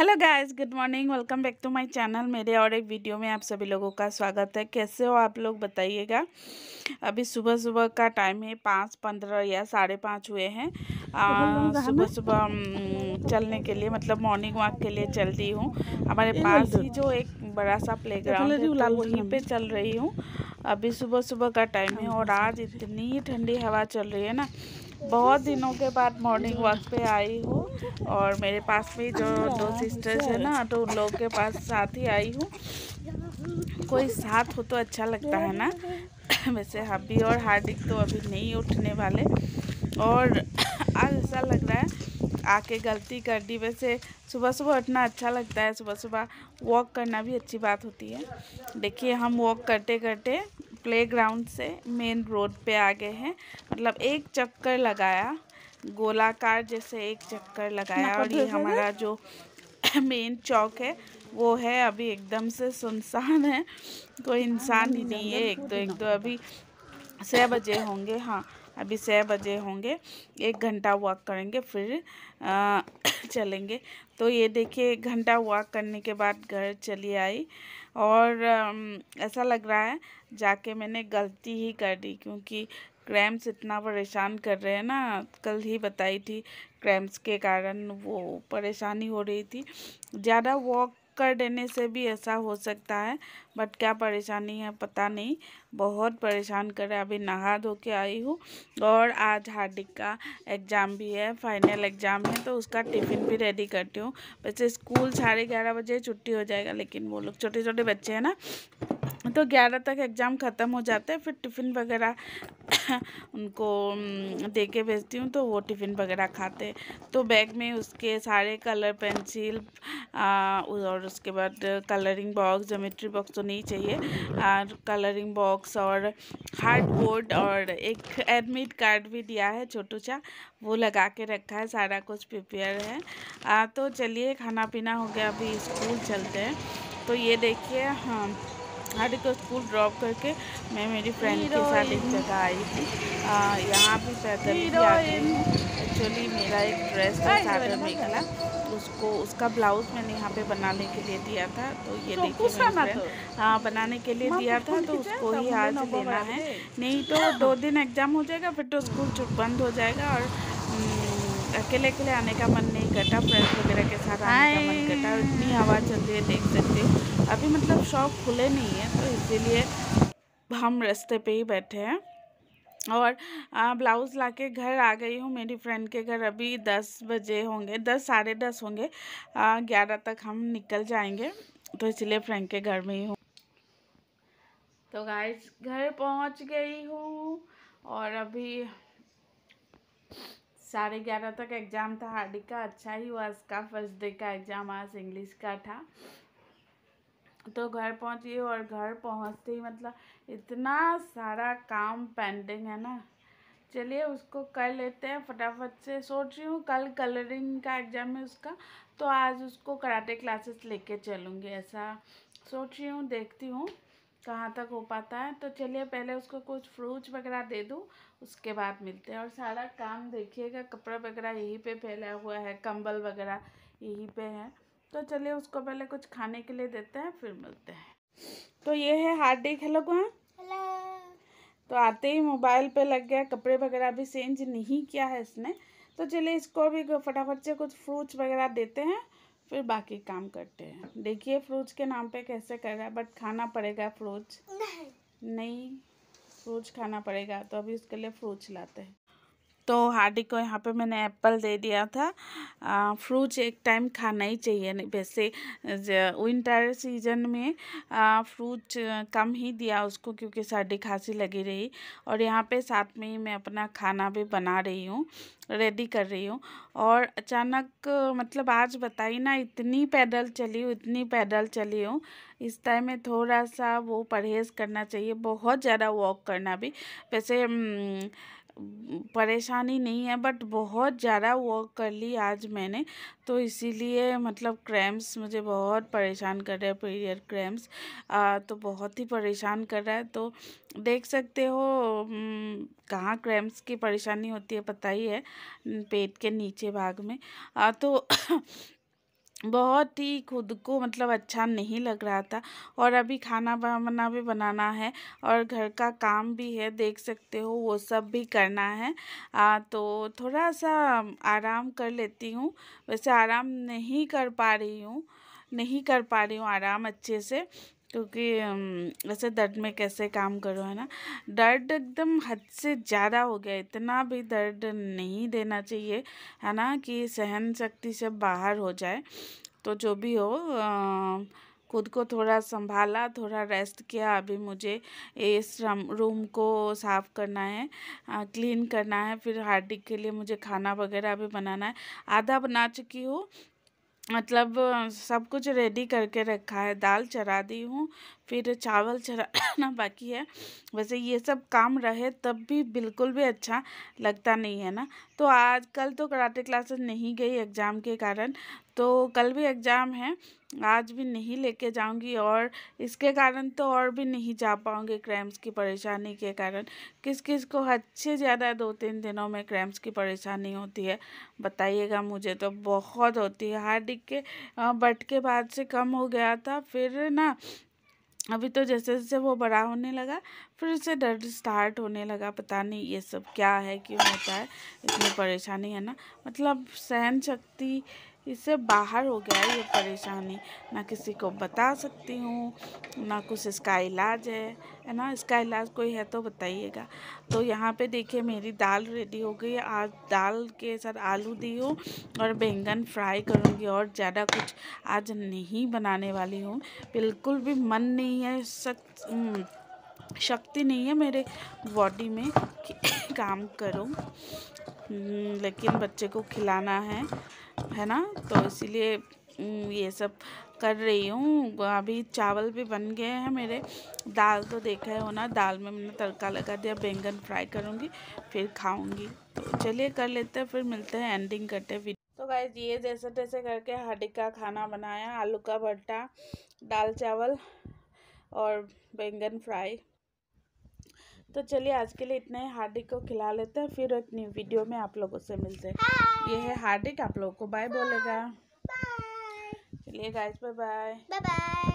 Hello guys good morning welcome back to my channel मेरे और एक वीडियो में आप सभी लोगों का स्वागत है कैसे हो आप लोग बताइएगा अभी सुबह सुबह का टाइम है पाँच पंद्रह या साढ़े पाँच हुए हैं तो सुबह सुबह चलने के लिए मतलब मॉर्निंग वॉक के लिए चल रही हूँ हमारे पास ही जो एक बड़ा सा प्ले ग्राउंड है वहीं पर चल रही हूँ अभी सुबह सुबह का टाइम है और आज इतनी ठंडी हवा चल रही है ना बहुत दिनों के बाद मॉर्निंग वॉक पे आई हूँ और मेरे पास भी जो दो सिस्टर्स हैं ना तो उन लोगों के पास साथ ही आई हूँ कोई साथ हो तो अच्छा लगता है ना वैसे हबी और हार्दिक तो अभी नहीं उठने वाले और आज ऐसा लग रहा है आके गलती कर दी वैसे सुबह सुबह उठना अच्छा लगता है सुबह सुबह वॉक करना भी अच्छी बात होती है देखिए हम वॉक करते करते प्ले ग्राउंड से मेन रोड पे आ गए हैं मतलब एक चक्कर लगाया गोलाकार जैसे एक चक्कर लगाया और ये हमारा जो मेन चौक है वो है अभी एकदम से सुनसान है कोई इंसान ही नहीं है एक तो एक तो अभी छः बजे होंगे हाँ अभी छः बजे होंगे एक घंटा वॉक करेंगे फिर आ, चलेंगे तो ये देखिए घंटा वॉक करने के बाद घर चली आई और ऐसा लग रहा है जाके मैंने गलती ही कर दी क्योंकि क्रैम्स इतना परेशान कर रहे हैं ना कल ही बताई थी क्रैम्स के कारण वो परेशानी हो रही थी ज़्यादा वॉक कर देने से भी ऐसा हो सकता है बट क्या परेशानी है पता नहीं बहुत परेशान करे अभी नहा धो के आई हूँ और आज हार्दिक का एग्ज़ाम भी है फाइनल एग्ज़ाम है तो उसका टिफ़िन भी रेडी करती हूँ वैसे स्कूल साढ़े ग्यारह बजे छुट्टी हो जाएगा लेकिन वो लोग छोटे छोटे बच्चे हैं ना तो ग्यारह तक एग्ज़ाम ख़त्म हो जाता है फिर टिफ़िन वगैरह उनको दे के भेजती हूँ तो वो टिफ़िन वगैरह खाते तो बैग में उसके सारे कलर पेंसिल और उसके बाद कलरिंग बॉक्स जोमेट्री बॉक्स तो नहीं चाहिए और कलरिंग बॉक्स और हार्ड बोर्ड और एक एडमिट कार्ड भी दिया है छोटू सा वो लगा के रखा है सारा कुछ प्रिपेयर है आ, तो चलिए खाना पीना हो गया अभी स्कूल चलते हैं तो ये देखिए हाँ हरि को स्कूल ड्रॉप करके मैं मेरी फ्रेंड के साथ एक जगह आई थी यहाँ पे पैदल आ गई एक्चुअली मेरा एक ड्रेस था सागर मेखला उसको उसका ब्लाउज मैंने यहाँ पे बनाने के लिए दिया था तो ये तो देखिए तो। हाँ बनाने के लिए दिया था तो उसको ही आज देना है नहीं तो दो दिन एग्ज़ाम हो जाएगा फिर तो स्कूल बंद हो जाएगा और अकेले अकेले आने का मन नहीं करता फ्रेंड्स वगैरह के साथ आने का मन करता इतनी हवा चल रही है देख सकते हो अभी मतलब शॉप खुले नहीं है तो इसीलिए हम रास्ते पे ही बैठे हैं और ब्लाउज़ ला के घर आ गई हूँ मेरी फ्रेंड के घर अभी दस बजे होंगे दस साढ़े दस होंगे ग्यारह तक हम निकल जाएंगे तो इसलिए फ्रेंड के घर में ही हूँ तो गाइस घर पहुँच गई हूँ और अभी साढ़े ग्यारह तक एग्ज़ाम था हार्डिक का अच्छा ही हुआ इसका फर्स्ट डे का एग्ज़ाम आज इंग्लिश का था तो घर पहुंची और घर पहुंचते ही मतलब इतना सारा काम पेंडिंग है ना चलिए उसको कर लेते हैं फटाफट से सोच रही हूँ कल कलरिंग का एग्ज़ाम है उसका तो आज उसको कराटे क्लासेस लेके चलूँगी ऐसा सोच रही हूँ देखती हूँ कहाँ तक हो पाता है तो चलिए पहले उसको कुछ फ्रूट्स वगैरह दे दूँ उसके बाद मिलते हैं और सारा काम देखिएगा कपड़ा वगैरह यहीं पे फैला हुआ है कंबल वगैरह यहीं पे है तो चलिए उसको पहले कुछ खाने के लिए देते हैं फिर मिलते हैं तो ये है हार्दिक हेलो गुहा तो आते ही मोबाइल पे लग गया कपड़े वगैरह भी चेंज नहीं किया है इसने तो चलिए इसको भी फटाफट से कुछ फ्रूट्स वगैरह देते हैं फिर बाकी काम करते हैं देखिए फ्रूट्स के नाम पे कैसे कर रहा है बट खाना पड़ेगा फ्रूट्स नहीं, नहीं। फ्रूट्स खाना पड़ेगा तो अभी उसके लिए फ्रूट्स लाते हैं तो हार्डी को यहाँ पे मैंने एप्पल दे दिया था फ्रूट्स एक टाइम खाना ही चाहिए वैसे विंटर सीजन में फ्रूट्स कम ही दिया उसको क्योंकि सर्दी खांसी लगी रही और यहाँ पे साथ में ही मैं अपना खाना भी बना रही हूँ रेडी कर रही हूँ और अचानक मतलब आज बताइए ना इतनी पैदल चली हूँ इतनी पैदल चली हूँ इस टाइम में थोड़ा सा वो परहेज़ करना चाहिए बहुत ज़्यादा वॉक करना भी वैसे परेशानी नहीं है बट बहुत ज़्यादा वर्क कर ली आज मैंने तो इसीलिए मतलब क्रैम्प्स मुझे बहुत परेशान कर रहे हैं पीरियड क्रैम्प्स तो बहुत ही परेशान कर रहा है तो देख सकते हो कहाँ क्रैम्प्स की परेशानी होती है पता ही है पेट के नीचे भाग में आ, तो बहुत ही खुद को मतलब अच्छा नहीं लग रहा था और अभी खाना बनाना भी बनाना है और घर का काम भी है देख सकते हो वो सब भी करना है आ, तो थोड़ा सा आराम कर लेती हूँ वैसे आराम नहीं कर पा रही हूँ नहीं कर पा रही हूँ आराम अच्छे से क्योंकि ऐसे दर्द में कैसे काम करो है ना दर्द एकदम हद से ज़्यादा हो गया इतना भी दर्द नहीं देना चाहिए है ना कि सहन शक्ति से बाहर हो जाए तो जो भी हो आ, खुद को थोड़ा संभाला थोड़ा रेस्ट किया अभी मुझे इस रूम को साफ़ करना है आ, क्लीन करना है फिर हार्डिक के लिए मुझे खाना वगैरह भी बनाना है आधा बना चुकी हूँ मतलब सब कुछ रेडी करके रखा है दाल चढ़ा दी हूँ फिर चावल चढ़ाना बाकी है वैसे ये सब काम रहे तब भी बिल्कुल भी अच्छा लगता नहीं है ना तो आज कल तो कराटे क्लासेस नहीं गई एग्ज़ाम के कारण तो कल भी एग्ज़ाम है आज भी नहीं लेके जाऊंगी और इसके कारण तो और भी नहीं जा पाऊंगी क्रैम्स की परेशानी के कारण किस किस को अच्छे ज़्यादा दो तीन दिनों में क्रैम्स की परेशानी होती है बताइएगा मुझे तो बहुत होती है हार्डिक के बट के बाद से कम हो गया था फिर ना अभी तो जैसे जैसे वो बड़ा होने लगा फिर उसे दर्द स्टार्ट होने लगा पता नहीं ये सब क्या है क्यों होता है इतनी परेशानी है ना मतलब सहन शक्ति इससे बाहर हो गया है ये परेशानी ना किसी को बता सकती हूँ ना कुछ इसका इलाज है है ना इसका इलाज कोई है तो बताइएगा तो यहाँ पे देखिए मेरी दाल रेडी हो गई आज दाल के साथ आलू दी हूँ और बैंगन फ्राई करूँगी और ज़्यादा कुछ आज नहीं बनाने वाली हूँ बिल्कुल भी मन नहीं है सच हम्म, शक्ति नहीं है मेरे बॉडी में कि काम करूँ हम्म, लेकिन बच्चे को खिलाना है है ना तो इसीलिए हम्म, ये सब कर रही हूँ अभी चावल भी बन गए हैं मेरे दाल तो देखा है होना दाल में मैंने तड़का लगा दिया बैंगन फ्राई करूँगी फिर खाऊँगी तो चलिए कर लेते हैं फिर मिलते हैं एंडिंग करते हैं तो गाइज ये जैसे तैसे करके हड्डी का खाना बनाया आलू का भट्टा दाल चावल और बैंगन फ्राई तो चलिए आज के लिए इतना ही हार्दिक को खिला लेते हैं फिर एक न्यू वीडियो में आप लोगों से मिलते हैं ये है हार्दिक आप लोगों को बाय बोलेगा चलिए गाइस बाय बाय बाय